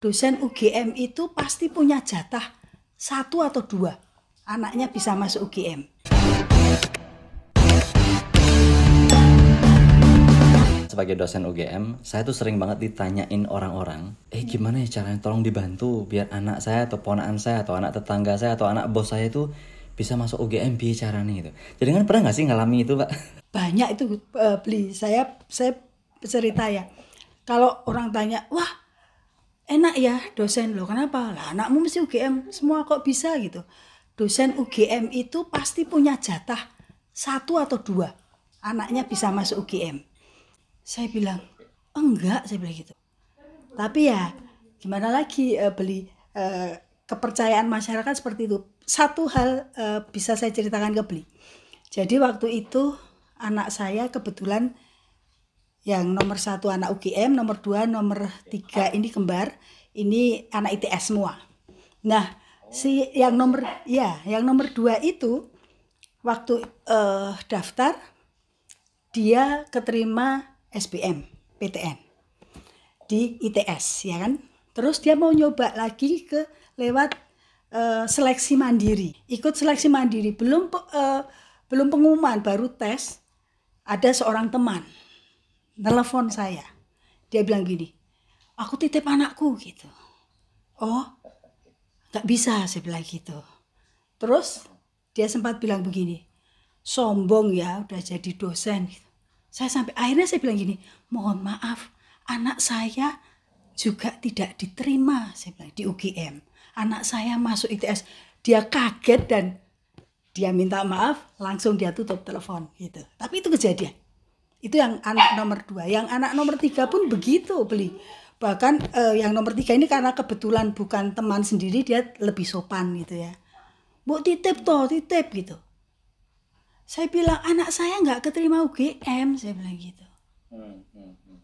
dosen UGM itu pasti punya jatah satu atau dua anaknya bisa masuk UGM. Sebagai dosen UGM, saya tuh sering banget ditanyain orang-orang, eh gimana ya caranya tolong dibantu biar anak saya atau ponakan saya atau anak tetangga saya atau anak bos saya itu bisa masuk UGM biar caranya gitu. Jadi kan pernah nggak sih ngalami itu pak? Banyak itu uh, beli. Saya saya cerita ya. Kalau orang tanya, wah anak ya dosen loh kenapa lah anakmu mesti UGM semua kok bisa gitu dosen UGM itu pasti punya jatah satu atau dua anaknya bisa masuk UGM saya bilang enggak saya bilang gitu tapi ya gimana lagi uh, beli uh, kepercayaan masyarakat seperti itu satu hal uh, bisa saya ceritakan ke beli jadi waktu itu anak saya kebetulan yang nomor satu anak UGM, nomor dua, nomor tiga ini kembar ini anak ITS semua. Nah, si yang nomor ya, yang nomor dua itu waktu uh, daftar dia keterima SBM PTN di ITS ya kan. Terus dia mau nyoba lagi ke lewat uh, seleksi mandiri. Ikut seleksi mandiri belum uh, belum pengumuman, baru tes. Ada seorang teman telepon saya. Dia bilang gini, aku titip anakku gitu oh nggak bisa saya bilang gitu terus dia sempat bilang begini sombong ya udah jadi dosen gitu. saya sampai akhirnya saya bilang gini mohon maaf anak saya juga tidak diterima saya bilang di UGM anak saya masuk ITS dia kaget dan dia minta maaf langsung dia tutup telepon gitu tapi itu kejadian itu yang anak nomor dua yang anak nomor tiga pun begitu beli bahkan eh, yang nomor tiga ini karena kebetulan bukan teman sendiri dia lebih sopan gitu ya bu titip toh titip gitu saya bilang anak saya nggak keterima UGM saya bilang gitu hmm, hmm, hmm,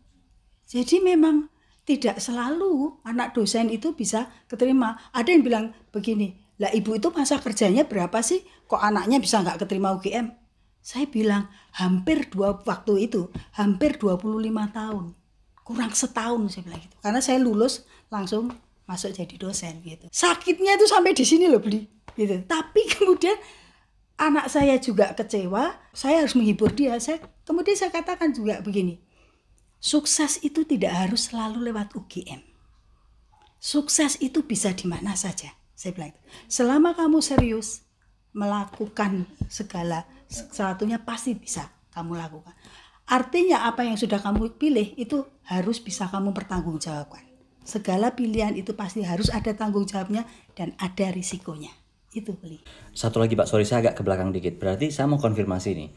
jadi memang tidak selalu anak dosen itu bisa keterima ada yang bilang begini lah ibu itu masa kerjanya berapa sih kok anaknya bisa nggak keterima UGM saya bilang hampir dua waktu itu hampir 25 tahun kurang setahun saya bilang gitu karena saya lulus langsung masuk jadi dosen gitu sakitnya itu sampai di sini loh beli gitu tapi kemudian anak saya juga kecewa saya harus menghibur dia saya kemudian saya katakan juga begini sukses itu tidak harus selalu lewat UGM sukses itu bisa di mana saja saya bilang itu. selama kamu serius melakukan segala sesuatunya pasti bisa kamu lakukan Artinya apa yang sudah kamu pilih itu harus bisa kamu pertanggungjawabkan. Segala pilihan itu pasti harus ada tanggung jawabnya dan ada risikonya. Itu beli. Satu lagi Pak, sorry saya agak ke belakang dikit. Berarti saya mau konfirmasi nih.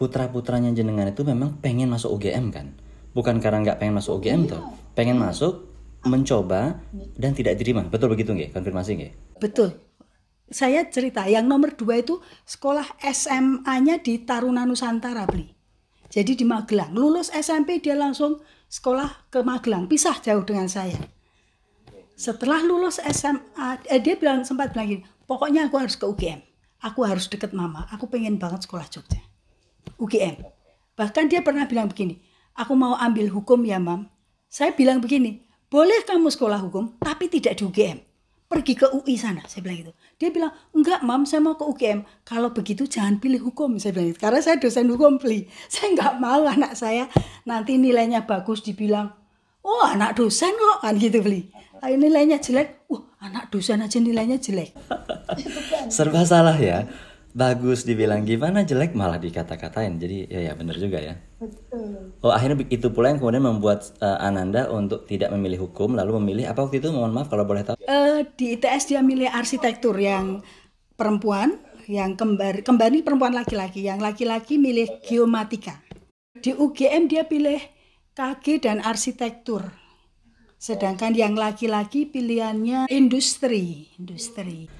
Putra-putranya jenengan itu memang pengen masuk UGM kan? Bukan karena nggak pengen masuk UGM iya. tuh. Pengen masuk, mencoba, dan tidak diterima. Betul begitu nggak? Konfirmasi nggak? Betul saya cerita yang nomor dua itu sekolah SMA-nya di Taruna Nusantara beli jadi di Magelang, lulus SMP dia langsung sekolah ke Magelang, pisah jauh dengan saya. Setelah lulus SMA, eh, dia bilang sempat bilang pokoknya aku harus ke UGM. Aku harus deket mama, aku pengen banget sekolah Jogja. UGM. Bahkan dia pernah bilang begini, aku mau ambil hukum ya mam. Saya bilang begini, boleh kamu sekolah hukum, tapi tidak di UGM pergi ke UI sana saya bilang gitu dia bilang enggak mam saya mau ke UGM kalau begitu jangan pilih hukum saya bilang gitu. karena saya dosen hukum pilih saya enggak mau anak saya nanti nilainya bagus dibilang oh anak dosen kok kan gitu beli nilainya jelek wah anak dosen aja nilainya jelek serba salah ya bagus dibilang gimana jelek malah dikata-katain jadi ya ya benar juga ya betul oh akhirnya itu pula yang kemudian membuat uh, Ananda untuk tidak memilih hukum lalu memilih apa waktu itu mohon maaf kalau boleh tahu uh, di ITS dia milih arsitektur yang perempuan yang kembar kembali perempuan laki-laki yang laki-laki milih geomatika di UGM dia pilih KG dan arsitektur sedangkan yang laki-laki pilihannya industri industri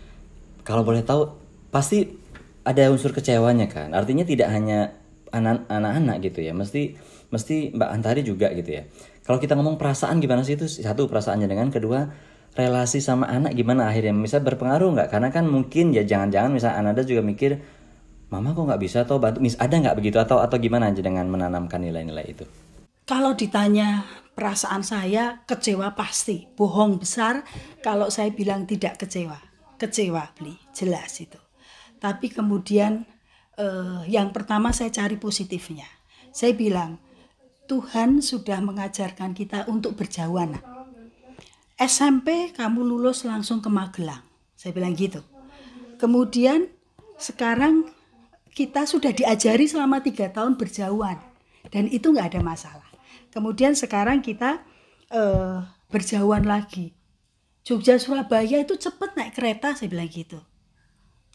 kalau boleh tahu pasti ada unsur kecewanya kan artinya tidak hanya anak-anak gitu ya mesti mesti Mbak Antari juga gitu ya kalau kita ngomong perasaan gimana sih itu satu perasaannya dengan kedua relasi sama anak gimana akhirnya bisa berpengaruh nggak karena kan mungkin ya jangan-jangan misal Ananda juga mikir mama kok nggak bisa atau bantu mis ada nggak begitu atau atau gimana aja dengan menanamkan nilai-nilai itu kalau ditanya perasaan saya kecewa pasti bohong besar kalau saya bilang tidak kecewa kecewa beli jelas itu tapi kemudian eh, yang pertama saya cari positifnya. Saya bilang, Tuhan sudah mengajarkan kita untuk berjauhan. SMP kamu lulus langsung ke Magelang. Saya bilang gitu. Kemudian sekarang kita sudah diajari selama tiga tahun berjauhan dan itu nggak ada masalah. Kemudian sekarang kita eh, berjauhan lagi. Jogja Surabaya itu cepat naik kereta saya bilang gitu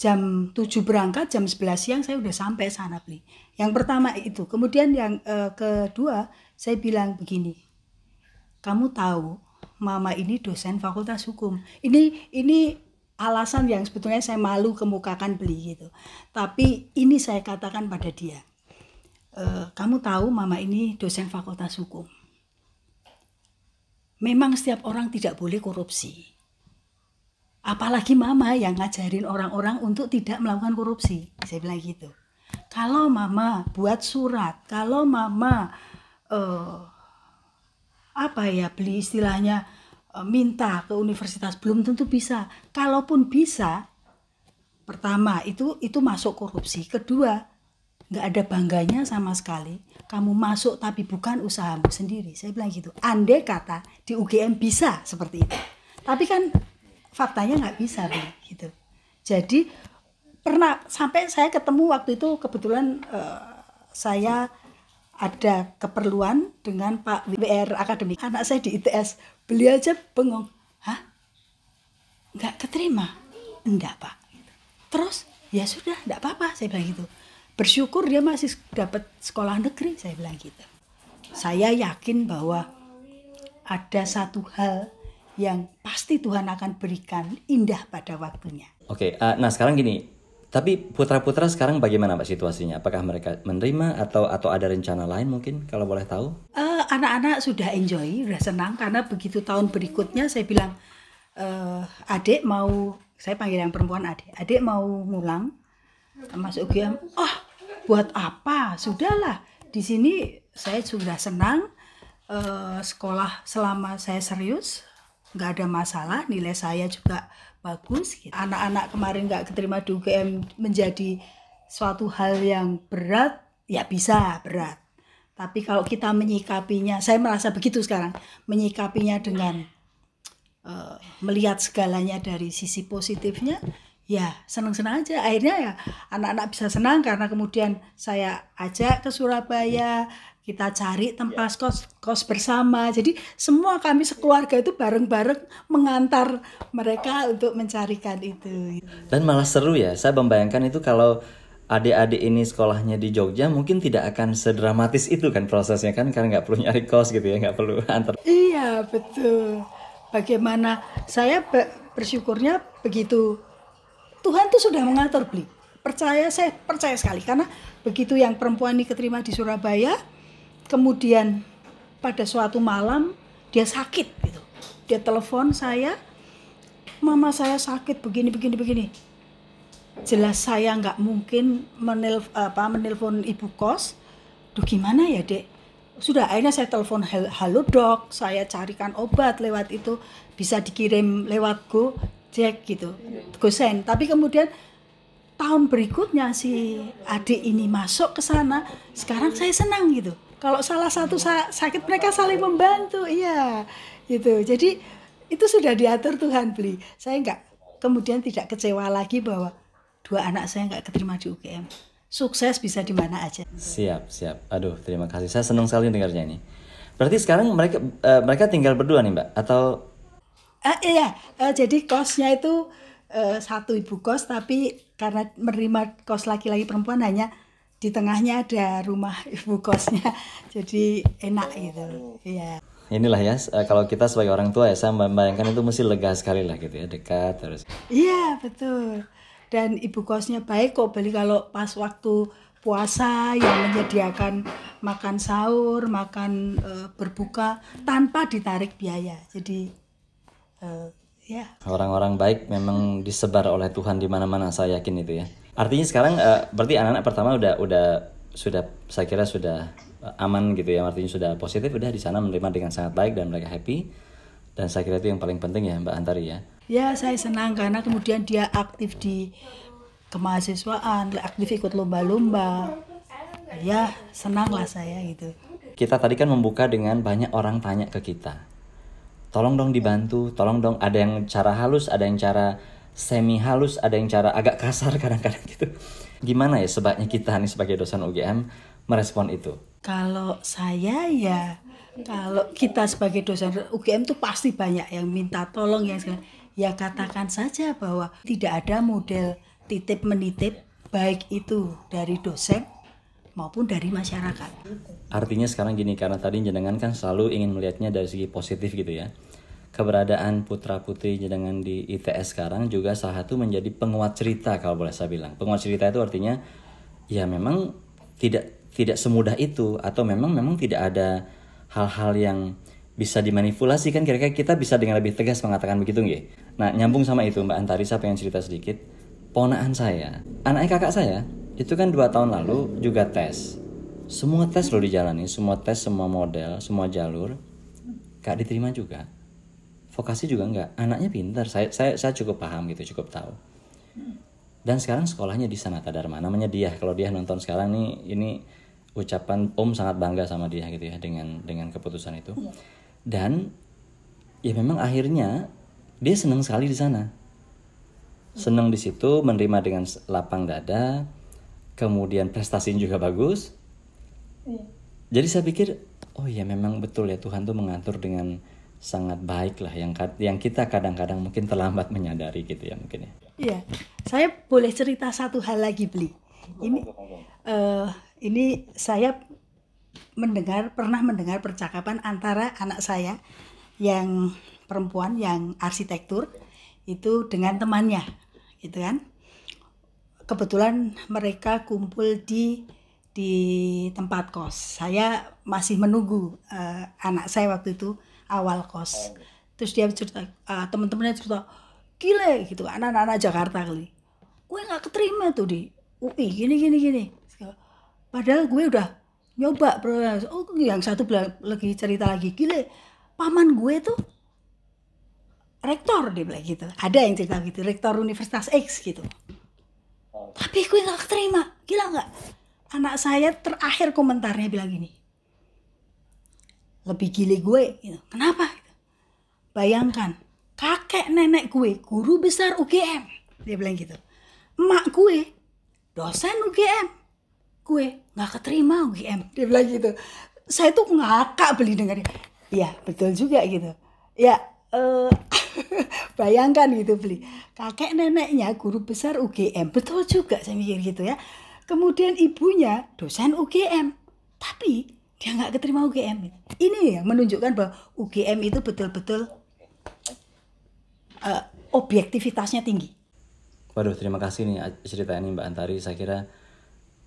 jam 7 berangkat jam 11 siang saya udah sampai sana beli yang pertama itu kemudian yang uh, kedua saya bilang begini kamu tahu mama ini dosen fakultas hukum ini ini alasan yang sebetulnya saya malu kemukakan beli gitu tapi ini saya katakan pada dia e, kamu tahu mama ini dosen fakultas hukum memang setiap orang tidak boleh korupsi apalagi mama yang ngajarin orang-orang untuk tidak melakukan korupsi saya bilang gitu kalau mama buat surat kalau mama uh, apa ya beli istilahnya uh, minta ke universitas belum tentu bisa kalaupun bisa pertama itu itu masuk korupsi kedua nggak ada bangganya sama sekali kamu masuk tapi bukan usahamu sendiri saya bilang gitu andai kata di UGM bisa seperti itu tapi kan faktanya nggak bisa bu gitu jadi pernah sampai saya ketemu waktu itu kebetulan uh, saya ada keperluan dengan Pak WR akademik anak saya di ITS beliau aja bengong hah nggak keterima enggak pak terus ya sudah enggak apa-apa saya bilang gitu bersyukur dia masih dapat sekolah negeri saya bilang gitu saya yakin bahwa ada satu hal yang pasti Tuhan akan berikan indah pada waktunya. Oke, okay, uh, eh, nah sekarang gini, tapi putra-putra sekarang bagaimana mbak situasinya? Apakah mereka menerima atau atau ada rencana lain mungkin kalau boleh tahu? anak eh, anak-anak sudah enjoy, sudah senang karena begitu tahun berikutnya saya bilang uh, adik mau saya panggil yang perempuan adik, adik mau ngulang masuk UGM. Oh, buat apa? Sudahlah, di sini saya sudah senang uh, sekolah selama saya serius nggak ada masalah nilai saya juga bagus gitu. anak-anak kemarin nggak keterima di UGM menjadi suatu hal yang berat ya bisa berat tapi kalau kita menyikapinya saya merasa begitu sekarang menyikapinya dengan uh, melihat segalanya dari sisi positifnya ya senang-senang aja akhirnya ya anak-anak bisa senang karena kemudian saya ajak ke Surabaya kita cari tempat ya. kos kos bersama. Jadi semua kami sekeluarga itu bareng-bareng mengantar mereka untuk mencarikan itu. Dan malah seru ya. Saya membayangkan itu kalau adik-adik ini sekolahnya di Jogja mungkin tidak akan sedramatis itu kan prosesnya kan karena nggak perlu nyari kos gitu ya nggak perlu antar. Iya betul. Bagaimana saya bersyukurnya begitu Tuhan tuh sudah mengatur beli. Percaya saya percaya sekali karena begitu yang perempuan ini keterima di Surabaya kemudian pada suatu malam dia sakit gitu dia telepon saya mama saya sakit begini begini begini jelas saya nggak mungkin menelf apa menelpon ibu kos duh gimana ya dek sudah akhirnya saya telepon halo dok saya carikan obat lewat itu bisa dikirim lewat go cek gitu send tapi kemudian tahun berikutnya si adik ini masuk ke sana sekarang saya senang gitu kalau salah satu sa sakit mereka saling membantu, iya gitu. Jadi itu sudah diatur Tuhan beli. Saya enggak kemudian tidak kecewa lagi bahwa dua anak saya enggak keterima di UGM. Sukses bisa di mana aja. Siap, siap. Aduh, terima kasih. Saya senang sekali dengarnya ini. Berarti sekarang mereka uh, mereka tinggal berdua nih, Mbak? Atau Uh, iya, uh, jadi kosnya itu uh, satu ibu kos, tapi karena menerima kos laki-laki perempuan hanya di tengahnya ada rumah ibu kosnya jadi enak oh. gitu ya inilah ya eh, kalau kita sebagai orang tua ya saya membayangkan itu mesti lega sekali lah gitu ya dekat terus iya betul dan ibu kosnya baik kok beli kalau pas waktu puasa yang menyediakan makan sahur makan e, berbuka tanpa ditarik biaya jadi e, ya orang-orang baik memang disebar oleh Tuhan di mana-mana saya yakin itu ya Artinya sekarang uh, berarti anak-anak pertama udah udah sudah saya kira sudah eh, aman gitu ya artinya sudah positif udah di sana menerima dengan sangat baik dan mereka happy dan saya kira itu yang paling penting ya Mbak Antari ya ya saya senang karena kemudian dia aktif di kemahasiswaan aktif ikut lomba-lomba ya senang lah saya gitu kita tadi kan membuka dengan banyak orang tanya ke kita tolong dong dibantu tolong dong ada yang cara halus ada yang cara semi halus ada yang cara agak kasar kadang-kadang gitu gimana ya sebabnya kita nih sebagai dosen UGM merespon itu kalau saya ya kalau kita sebagai dosen UGM tuh pasti banyak yang minta tolong yang ya katakan saja bahwa tidak ada model titip menitip baik itu dari dosen maupun dari masyarakat. Artinya sekarang gini karena tadi jenengan kan selalu ingin melihatnya dari segi positif gitu ya keberadaan putra-putri dengan di ITS sekarang juga salah satu menjadi penguat cerita kalau boleh saya bilang. Penguat cerita itu artinya ya memang tidak tidak semudah itu atau memang memang tidak ada hal-hal yang bisa dimanipulasi kan kira-kira kita bisa dengan lebih tegas mengatakan begitu nggih. Nah, nyambung sama itu Mbak Antari saya pengen cerita sedikit. Ponaan saya, anaknya kakak saya itu kan dua tahun lalu juga tes. Semua tes lo dijalani, semua tes, semua model, semua jalur. Kak diterima juga vokasi juga enggak anaknya pintar saya saya saya cukup paham gitu cukup tahu dan sekarang sekolahnya di sana Dharma namanya dia kalau dia nonton sekarang nih ini ucapan om sangat bangga sama dia gitu ya dengan dengan keputusan itu iya. dan ya memang akhirnya dia senang sekali di sana senang di situ menerima dengan lapang dada kemudian prestasinya juga bagus iya. jadi saya pikir oh ya memang betul ya Tuhan tuh mengatur dengan sangat baik lah yang yang kita kadang-kadang mungkin terlambat menyadari gitu ya mungkin ya. Iya, saya boleh cerita satu hal lagi beli. Ini uh, ini saya mendengar pernah mendengar percakapan antara anak saya yang perempuan yang arsitektur itu dengan temannya, gitu kan? Kebetulan mereka kumpul di di tempat kos. Saya masih menunggu uh, anak saya waktu itu awal kos oh. terus dia cerita uh, teman-temannya cerita gile gitu anak-anak Jakarta kali gue nggak keterima tuh di UI gini gini gini padahal gue udah nyoba bro oh yang satu bilang lagi cerita lagi gile paman gue tuh rektor dia bilang gitu ada yang cerita gitu rektor Universitas X gitu oh. tapi gue nggak keterima gila nggak anak saya terakhir komentarnya bilang gini lebih gile gue gitu. kenapa gitu. bayangkan kakek nenek gue guru besar UGM dia bilang gitu emak gue dosen UGM gue nggak keterima UGM dia bilang gitu saya tuh ngakak beli dengar ya betul juga gitu ya uh, bayangkan gitu beli kakek neneknya guru besar UGM betul juga saya mikir gitu ya kemudian ibunya dosen UGM tapi dia nggak keterima UGM ini yang menunjukkan bahwa UGM itu betul-betul uh, objektivitasnya tinggi waduh terima kasih nih cerita ini Mbak Antari saya kira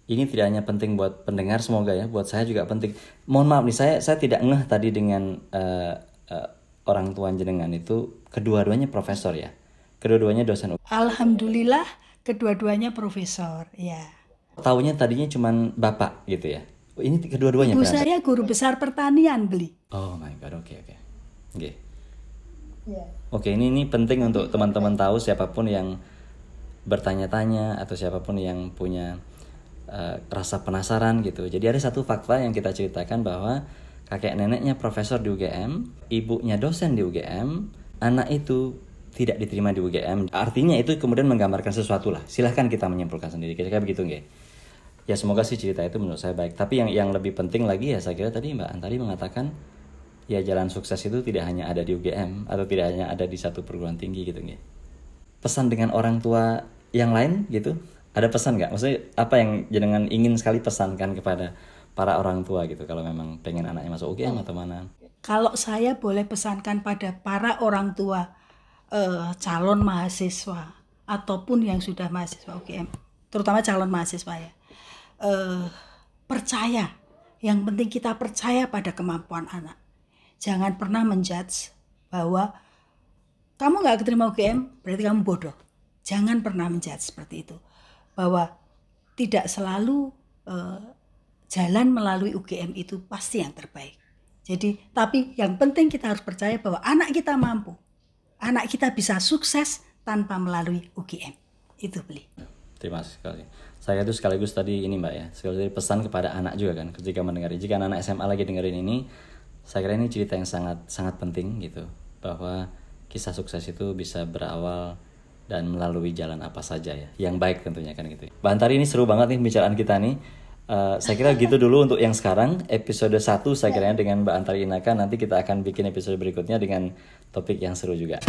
ini tidak hanya penting buat pendengar semoga ya buat saya juga penting mohon maaf nih saya saya tidak ngeh tadi dengan uh, uh, orang tua jenengan itu kedua-duanya profesor ya kedua-duanya dosen alhamdulillah kedua-duanya profesor ya tahunya tadinya cuman bapak gitu ya ini kedua-duanya. Ibu saya guru besar pertanian beli. Oh my god, oke okay, oke. Okay. Oke. Okay. Iya. Yeah. Oke, okay, ini ini penting untuk teman-teman tahu siapapun yang bertanya-tanya atau siapapun yang punya uh, rasa penasaran gitu. Jadi ada satu fakta yang kita ceritakan bahwa kakek neneknya profesor di UGM, ibunya dosen di UGM, anak itu tidak diterima di UGM. Artinya itu kemudian menggambarkan sesuatu lah. Silahkan kita menyimpulkan sendiri. Kira-kira begitu nggak? ya semoga sih cerita itu menurut saya baik tapi yang yang lebih penting lagi ya saya kira tadi Mbak Antari mengatakan ya jalan sukses itu tidak hanya ada di UGM atau tidak hanya ada di satu perguruan tinggi gitu nggih pesan dengan orang tua yang lain gitu ada pesan nggak maksudnya apa yang jenengan ingin sekali pesankan kepada para orang tua gitu kalau memang pengen anaknya masuk UGM atau mana kalau saya boleh pesankan pada para orang tua eh, calon mahasiswa ataupun yang sudah mahasiswa UGM terutama calon mahasiswa ya uh, percaya. Yang penting kita percaya pada kemampuan anak. Jangan pernah menjudge bahwa kamu nggak keterima UGM berarti kamu bodoh. Jangan pernah menjudge seperti itu. Bahwa tidak selalu uh, jalan melalui UGM itu pasti yang terbaik. Jadi, tapi yang penting kita harus percaya bahwa anak kita mampu. Anak kita bisa sukses tanpa melalui UGM. Itu beli. Terima kasih sekali saya itu sekaligus tadi ini mbak ya sekaligus tadi pesan kepada anak juga kan ketika mendengar ini, jika anak, anak SMA lagi dengerin ini saya kira ini cerita yang sangat sangat penting gitu bahwa kisah sukses itu bisa berawal dan melalui jalan apa saja ya yang baik tentunya kan gitu Antari ini seru banget nih pembicaraan kita nih Uh, saya kira gitu dulu untuk yang sekarang episode 1 saya iya. kira dengan Mbak Antari Inaka nanti kita akan bikin episode berikutnya dengan topik yang seru juga.